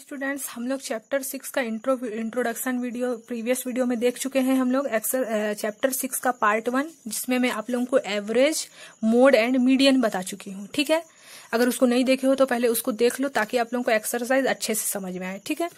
students हम लोग chapter six का intro introduction video previous video में देख चुके हैं हम लोग एक्सर चैप्टर सिक्स का पार्ट वन जिसमें मैं आप लोगों को एवरेज मोड एंड मीडियन बता चुकी हूँ ठीक है अगर उसको नहीं देखे हो तो पहले उसको देख लो ताकि आप लोगों को एक्सरसाइज अच्छे से समझ में आए ठीक है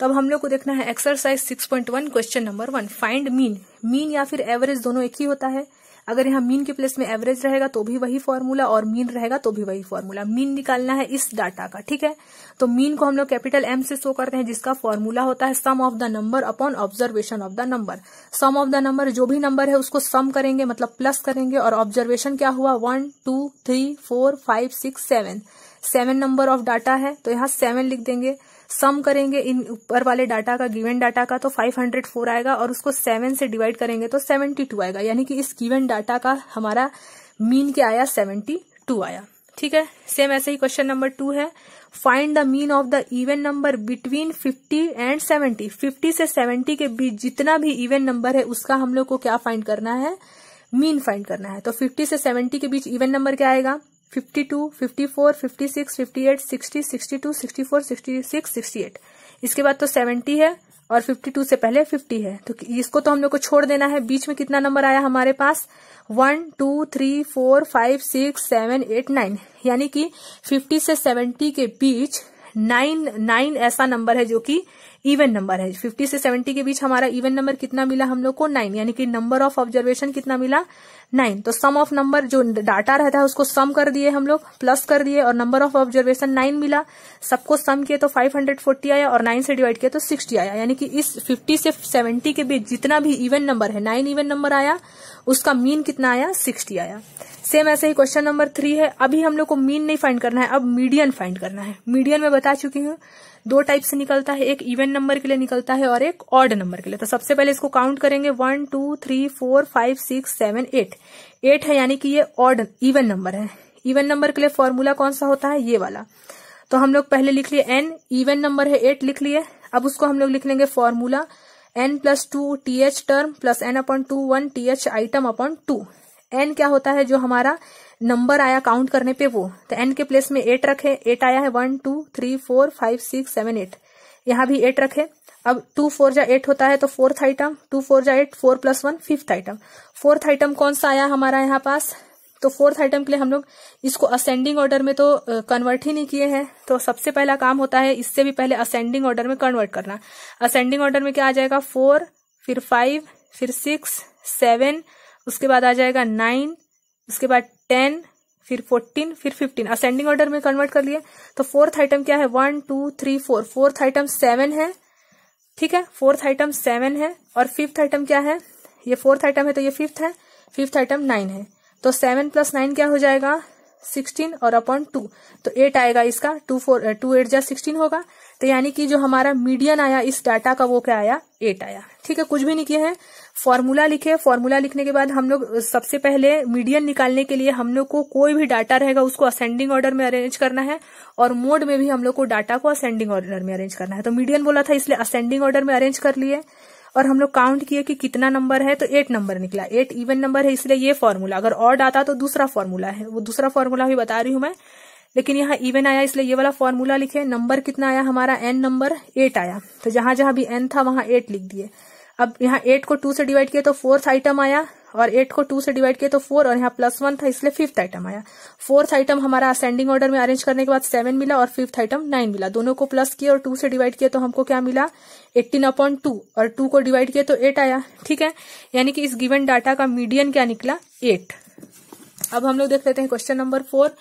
तो अब हम लोग को देखना है exercise six point one question number one find mean mean या फिर एवरेज दोनों एक ही होता है अगर यहाँ मीन के प्लेस में एवरेज रहेगा तो भी वही फॉर्मूला और मीन रहेगा तो भी वही फॉर्मूला मीन निकालना है इस डाटा का ठीक है तो मीन को हम लोग कैपिटल एम से शो करते हैं जिसका फॉर्मूला होता है sum of the number upon observation of the number sum of the number जो भी नंबर है उसको सम करेंगे मतलब प्लस करेंगे और ऑब्जर्वेशन क्या हुआ one two three four five six seven seven number of data है तो यहाँ सेवन लिख देंगे सम करेंगे इन ऊपर वाले डाटा का गिवन डाटा का तो 504 आएगा और उसको 7 से डिवाइड करेंगे तो 72 आएगा यानी कि इस गिवन डाटा का हमारा मीन क्या आया 72 आया ठीक है सेम ऐसे ही क्वेश्चन नंबर टू है find the mean of the even number between 50 and 70 50 से 70 के बीच जितना भी इवन नंबर है उसका हम लोग को क्या फाइंड करना है मीन फाइंड करना है तो 50 से 70 के बीच इवन नंबर क्या आएगा fifty two fifty four fifty six fifty eight sixty sixty two sixty four sixty sixty eight इसके बाद तो सेवेंटी है और फिफ्टी टू से पहले फिफ्टी है तो इसको तो हम लोग को छोड़ देना है बीच में कितना नंबर आया हमारे पास one two three four five six seven eight nine यानी कि फिफ्टी से सेवेंटी के बीच नाइन नाइन ऐसा नंबर है जो कि इवन नंबर है फिफ्टी से सेवेंटी के बीच हमारा इवन नंबर कितना मिला हम लोग को नाइन यानी कि नंबर ऑफ ऑब्जर्वेशन कितना मिला नाइन तो सम ऑफ नंबर जो डाटा रहता है उसको सम कर दिए हम लोग प्लस कर दिए और नंबर ऑफ ऑब्जर्वेशन नाइन मिला सबको सम किए तो फाइव हंड्रेड फोर्टी आया और नाइन से डिवाइड किया तो सिक्सटी आया यानी कि इस फिफ्टी से सेवेंटी के बीच जितना भी इवन नंबर है नाइन इवन नंबर आया उसका मीन कितना आया सिक्सटी आया सेम ऐसे ही क्वेश्चन नंबर थ्री है अभी हम लोग को मीन नहीं फाइंड करना है अब मीडियन फाइंड करना है मीडियन में बता चुकी हूँ दो टाइप से निकलता है एक इवन नंबर के लिए निकलता है और एक ऑड नंबर के लिए तो सबसे पहले इसको काउंट करेंगे one two three four five six seven eight eight है यानी कि ये ऑड इवन नंबर है इवन नंबर के लिए फॉर्मूला कौन सा होता है ये वाला तो हम लोग पहले लिख लिए एन इवन नंबर है एट लिख लिए अब उसको हम लोग लिख लेंगे formula N plus two T H term plus N upon two one T H item upon two N क्या होता है जो हमारा नंबर आया काउंट करने पे वो तो एन के प्लेस में एट रखे एट आया है one two three four five six seven eight यहाँ भी एट रखे अब टू फोर जा एट होता है तो फोर्थ आइटम टू फोर जा eight four plus one fifth item fourth item कौन सा आया हमारा यहाँ पास तो फोर्थ आइटम के लिए हम लोग इसको असेंडिंग ऑर्डर में तो कन्वर्ट ही नहीं किए हैं तो सबसे पहला काम होता है इससे भी पहले असेंडिंग ऑर्डर में कन्वर्ट करना असेंडिंग ऑर्डर में क्या आ जाएगा फोर फिर फाइव फिर सिक्स सेवन उसके बाद आ जाएगा नाइन उसके बाद टेन फिर फोर्टीन फिर फिफ्टीन असेंडिंग ऑर्डर में कन्वर्ट कर लिए तो फोर्थ आइटम क्या है one two three four fourth item seven है ठीक है फोर्थ आइटम सेवन है और फिफ्थ आइटम क्या है ये फोर्थ आइटम है तो ये फिफ्थ है फिफ्थ आइटम नाइन है तो सेवन प्लस नाइन क्या हो जाएगा सिक्सटीन और अपॉन टू तो एट आएगा इसका टू फोर टू एट जा सिक्सटीन होगा तो यानी कि जो हमारा मीडियन आया इस डाटा का वो क्या आया एट आया ठीक है कुछ भी नहीं किए हैं फॉर्मूला लिखे फॉर्मूला लिखने के बाद हम लोग uh, सबसे पहले मीडियन निकालने के लिए हम लोग को कोई भी डाटा रहेगा उसको असेंडिंग ऑर्डर में अरेंज करना है और मोड में भी हम लोग को डाटा को असेंडिंग ऑर्डर में अरेंज करना है तो मीडियन बोला था इसलिए असेंडिंग ऑर्डर में अरेंज कर लिए और हम लोग काउंट किए कि कितना नंबर है तो एट नंबर निकला एट इवन नंबर है इसलिए ये फॉर्मूला अगर ऑड आता तो दूसरा फॉर्मूला है वो दूसरा फॉर्मूला भी बता रही हूं मैं लेकिन यहाँ इवन आया इसलिए ये वाला फॉर्मूला लिखे नंबर कितना आया हमारा एन नंबर एट आया तो जहां जहां भी एन था वहां एट लिख दिए अब यहाँ एट को टू से डिवाइड किया तो फोर्थ आइटम आया और एट को टू से डिवाइड किया तो फोर और यहाँ प्लस वन था इसलिए फिफ्थ आइटम आया फोर्थ आइटम हमारा असेंडिंग ऑर्डर में अरेंज करने के बाद सेवन मिला और फिफ्थ आइटम नाइन मिला दोनों को प्लस किया और टू से डिवाइड किया तो हमको क्या मिला एट्टीन अपॉइंट टू और टू को डिवाइड किया तो एट आया ठीक है यानी कि इस गिवन डाटा का मीडियन क्या निकला एट अब हम लोग देख लेते हैं question number four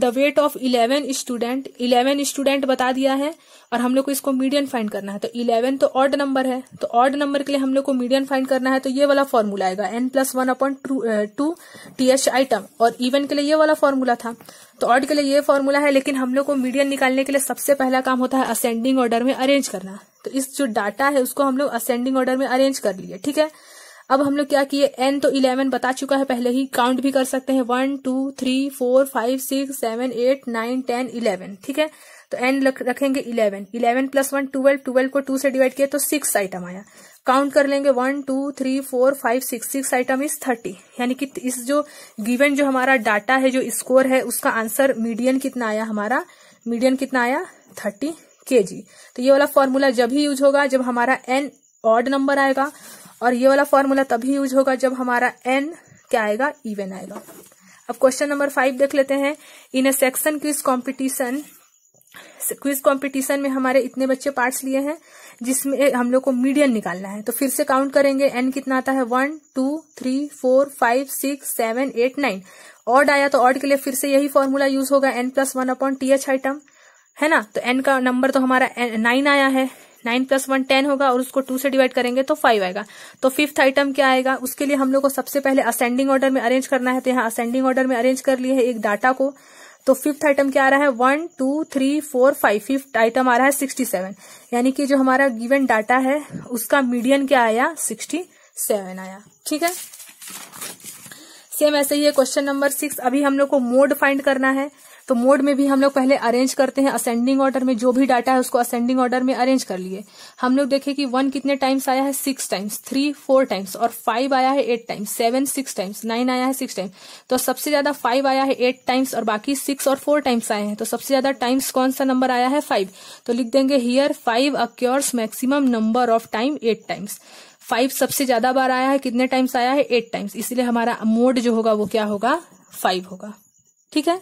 the weight of eleven student eleven student बता दिया है और हम लोग को इसको मीडियम फाइंड करना है तो इलेवन तो ऑड नंबर है तो ऑड नंबर के लिए हम लोग को मीडियम फाइंड करना है तो ये वाला फॉर्मूला आएगा N plus one upon two T H item और इवन के लिए ये वाला फॉर्मूला था तो ऑड के लिए ये फॉर्मूला है लेकिन हम लोग को मीडियम निकालने के लिए सबसे पहला काम होता है असेंडिंग ऑर्डर में अरेंज करना तो इस जो डाटा है उसको हम लोग असेंडिंग ऑर्डर में अरेंज कर लिए ठीक है अब हम लोग क्या किए एन तो इलेवन बता चुका है पहले ही काउंट भी कर सकते हैं one two three four five six seven eight nine ten eleven ठीक है तो एन रखेंगे eleven eleven plus one twelve twelve को टू से डिवाइड किया तो सिक्स आइटम आया काउंट कर लेंगे one two three four five six six item is thirty यानी कि इस जो गिवन जो हमारा डाटा है जो स्कोर है उसका आंसर मीडियन कितना आया हमारा मीडियन कितना आया थर्टी के जी तो ये वाला फॉर्मूला जब ही यूज होगा जब हमारा एन ऑड नंबर आएगा और ये वाला फॉर्मूला तभी यूज होगा जब हमारा एन क्या आएगा इवेन आएगा अब क्वेश्चन नंबर फाइव देख लेते हैं इन A section quiz competition quiz competition में हमारे इतने बच्चे पार्ट्स लिए हैं जिसमें हम लोग को मीडियन निकालना है तो फिर से काउंट करेंगे एन कितना आता है one two three four five six seven eight nine odd आया तो ऑड के लिए फिर से यही फॉर्मूला यूज होगा n plus one upon T H item है ना तो एन का नंबर तो हमारा नाइन आया है नाइन प्लस वन टेन होगा और उसको टू से डिवाइड करेंगे तो फाइव आएगा तो फिफ्थ आइटम क्या आएगा उसके लिए हम लोग को सबसे पहले असेंडिंग ऑर्डर में अरेंज करना है तो यहाँ असेंडिंग ऑर्डर में अरेंज कर लिए है एक डाटा को तो फिफ्थ आइटम क्या आ रहा है one two three four five fifth item आ रहा है सिक्सटी सेवन यानी कि जो हमारा गिवन डाटा है उसका मीडियन क्या आया सिक्सटी सेवन आया ठीक है सेम ऐसे ही है क्वेश्चन नंबर सिक्स अभी हम लोग को मोड फाइंड करना है तो मोड में भी हम लोग पहले अरेंज करते हैं असेंडिंग ऑर्डर में जो भी डाटा है उसको असेंडिंग ऑर्डर में अरेंज कर लिए हम लोग देखे कि वन कितने टाइम्स आया है six times three four times और फाइव आया है eight times seven six times nine आया है सिक्स टाइम्स तो सबसे ज्यादा फाइव आया है एट टाइम्स और बाकी सिक्स और फोर टाइम्स आए हैं तो सबसे ज्यादा टाइम्स कौन सा नंबर आया है फाइव तो लिख देंगे here five occurs maximum number of time eight times five सबसे ज्यादा बार आया है कितने टाइम्स आया है एट टाइम्स इसलिए हमारा मोड जो होगा वो क्या होगा फाइव होगा ठीक है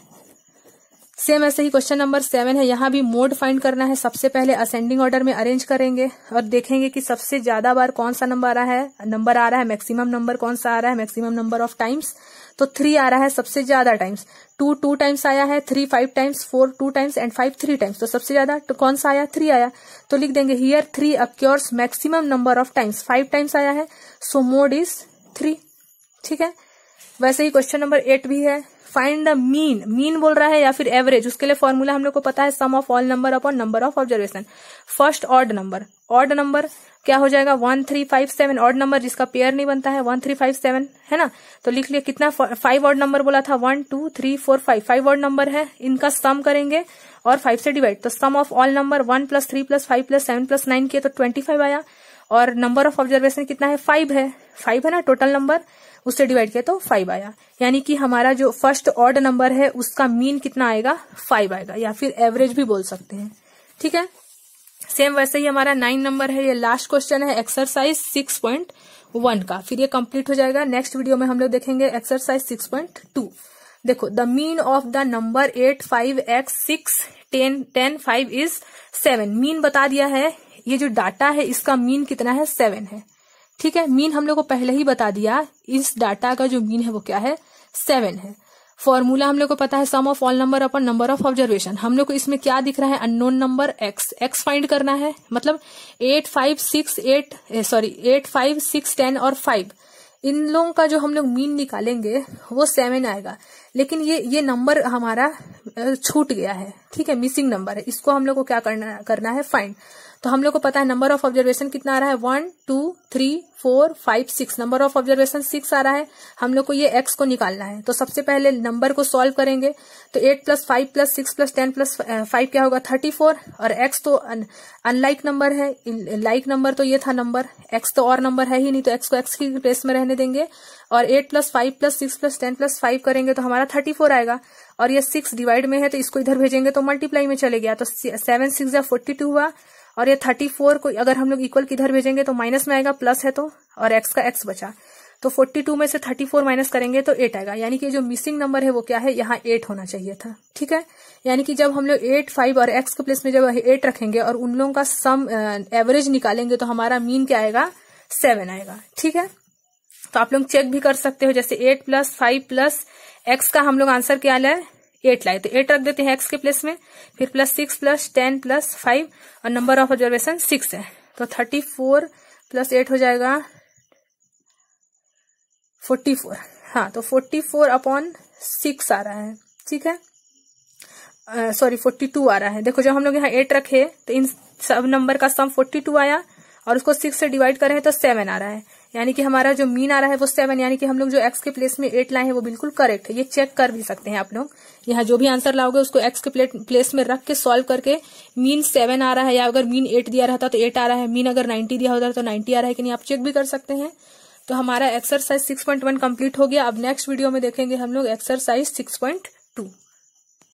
सेम ऐसे ही क्वेश्चन नंबर सेवन है यहाँ भी मोड फाइंड करना है सबसे पहले असेंडिंग ऑर्डर में अरेंज करेंगे और देखेंगे कि सबसे ज्यादा बार कौन सा नंबर आ रहा है नंबर आ रहा है मैक्सिमम नंबर कौन सा आ रहा है मैक्सिमम नंबर ऑफ टाइम्स तो थ्री आ रहा है सबसे ज्यादा टाइम्स टू टू टाइम्स आया है three five times four two times and five three times तो सबसे ज्यादा तो कौन सा आया थ्री आया तो लिख देंगे here three occurs maximum number of times five times आया है सो मोड इज थ्री ठीक है वैसे ही क्वेश्चन नंबर एट भी है फाइंड द मीन मीन बोल रहा है या फिर एवरेज उसके लिए फॉर्मूला हम लोग को पता है sum of all number upon number of observation first odd number odd number क्या हो जाएगा one three five seven odd number जिसका पेयर नहीं बनता है वन थ्री फाइव सेवन है ना तो लिख लिया कितना फाइव ऑर्ड नंबर बोला था one two three four five five odd number है इनका सम करेंगे और फाइव से डिवाइड तो sum of all number one plus three plus five plus seven plus nine किए तो ट्वेंटी फाइव आया और नंबर ऑफ ऑब्जर्वेशन कितना है फाइव है फाइव है ना टोटल नंबर उससे डिवाइड किया तो फाइव आया यानी कि हमारा जो फर्स्ट ऑर्ड नंबर है उसका मीन कितना आएगा फाइव आएगा या फिर एवरेज भी बोल सकते हैं ठीक है सेम वैसे ही हमारा नाइन नंबर है ये लास्ट क्वेश्चन है एक्सरसाइज सिक्स पॉइंट वन का फिर ये कंप्लीट हो जाएगा नेक्स्ट वीडियो में हम लोग देखेंगे एक्सरसाइज सिक्स पॉइंट टू देखो the mean of the number eight five x six ten ten five is seven mean बता दिया है ये जो डाटा है इसका मीन कितना है सेवन है ठीक है मीन हम लोग को पहले ही बता दिया इस डाटा का जो मीन है वो क्या है सेवन है फॉर्मूला हम लोग को पता है sum of all number upon number of observation हम लोग को इसमें क्या दिख रहा है unknown number x x find करना है मतलब eight five six eight sorry eight five six ten और फाइव इन लोगों का जो हम लोग मीन निकालेंगे वो सेवन आएगा लेकिन ये ये नंबर हमारा eh, छूट गया है ठीक है मिसिंग नंबर है इसको हम लोग को क्या करना करना है फाइंड तो हम लोग को पता है नंबर ऑफ ऑब्जर्वेशन कितना आ रहा है one two three four five six number of observation six आ रहा है हम लोग को ये एक्स को निकालना है तो सबसे पहले नंबर को सॉल्व करेंगे तो eight plus five plus six plus ten plus five क्या होगा थर्टी फोर और एक्स तो अनलाइक नंबर है लाइक नंबर तो ये था नंबर एक्स तो और नंबर है ही नहीं तो एक्स को एक्स की प्लेस में रहने देंगे और eight plus five plus six plus ten plus five करेंगे तो हमारा थर्टी फोर आएगा और ये सिक्स डिवाइड में है तो इसको इधर भेजेंगे तो मल्टीप्लाई में चले गया तो सेवन सिक्स या फोर्टी टू हुआ और ये थर्टी फोर को अगर हम लोग इक्वल किधर भेजेंगे तो माइनस में आएगा प्लस है तो और एक्स का एक्स बचा तो 42 में से 34 माइनस करेंगे तो 8 आएगा यानी कि जो मिसिंग नंबर है वो क्या है यहाँ 8 होना चाहिए था ठीक है यानी कि जब हम लोग 8, 5 और x के प्लेस में जब 8 रखेंगे और उन लोगों का सम एवरेज निकालेंगे तो हमारा मीन क्या आएगा 7 आएगा ठीक है तो आप लोग चेक भी कर सकते हो जैसे 8 प्लस फाइव प्लस एक्स का हम लोग आंसर क्या लाए एट लाए तो एट रख देते हैं एक्स के प्लेस में फिर plus six plus ten plus five और नंबर ऑफ ऑब्जर्वेशन सिक्स है तो थर्टी फोर प्लस एट हो जाएगा फोर्टी फोर हाँ तो फोर्टी फोर अपॉन सिक्स आ रहा है ठीक है सॉरी फोर्टी टू आ रहा है देखो जब हम लोग यहाँ एट रखे तो इन सब नंबर का सम फोर्टी टू आया और उसको सिक्स से डिवाइड करें तो सेवन आ रहा है यानी कि हमारा जो मीन आ रहा है वो सेवन यानी कि हम लोग जो एक्स के प्लेस में एट लाए हैं वो बिल्कुल करेक्ट है ये चेक कर भी सकते हैं आप लोग यहाँ जो भी आंसर लाओगे उसको एक्स के प्लेस में रख के सॉल्व करके मीन सेवन आ रहा है या अगर मीन एट दिया रहता तो एट आ रहा है मीन अगर नाइन्टी दिया होता तो नाइन्टी आ रहा है कि नहीं आप चेक भी कर सकते हैं तो हमारा exercise six point one complete हो गया अब नेक्स्ट वीडियो में देखेंगे हम लोग एक्सरसाइज सिक्स पॉइंट टू